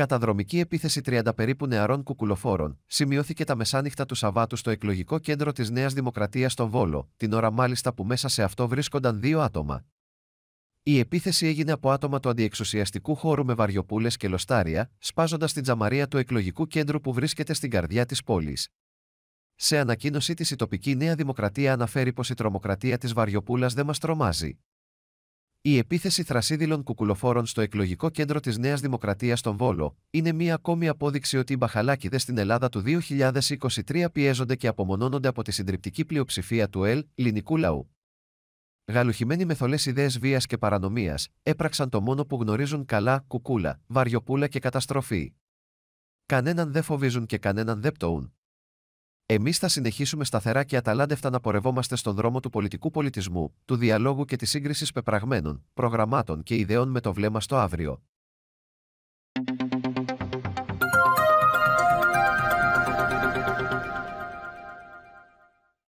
Καταδρομική επίθεση 30 περίπου νεαρών κουκουλοφόρων σημειώθηκε τα μεσάνυχτα του Σαββάτου στο εκλογικό κέντρο της Νέας Δημοκρατίας στον Βόλο, την ώρα μάλιστα που μέσα σε αυτό βρίσκονταν δύο άτομα. Η επίθεση έγινε από άτομα του αντιεξουσιαστικού χώρου με βαριοπούλες και λοστάρια, σπάζοντας την τζαμαρία του εκλογικού κέντρου που βρίσκεται στην καρδιά της πόλης. Σε ανακοίνωσή της, η τοπική Νέα Δημοκρατία αναφέρει πως η τρομοκρατία της Βαριοπούλας δεν μας τρομάζει. Η επίθεση θρασίδηλων κουκουλοφόρων στο εκλογικό κέντρο της Νέας Δημοκρατίας στον Βόλο είναι μία ακόμη απόδειξη ότι οι μπαχαλάκιδε στην Ελλάδα του 2023 πιέζονται και απομονώνονται από τη συντριπτική πλειοψηφία του ΕΛ, ελληνικού λαού. Γαλουχημένοι με θολέ ιδέες βίας και παρανομίας, έπραξαν το μόνο που γνωρίζουν καλά, κουκούλα, βαριοπούλα και καταστροφή. Κανέναν δεν φοβίζουν και κανέναν δεν πτωούν, Εμείς θα συνεχίσουμε σταθερά και αταλάντευτα να πορευόμαστε στον δρόμο του πολιτικού πολιτισμού, του διαλόγου και της σύγκρισης πεπραγμένων, προγραμμάτων και ιδεών με το βλέμμα στο αύριο.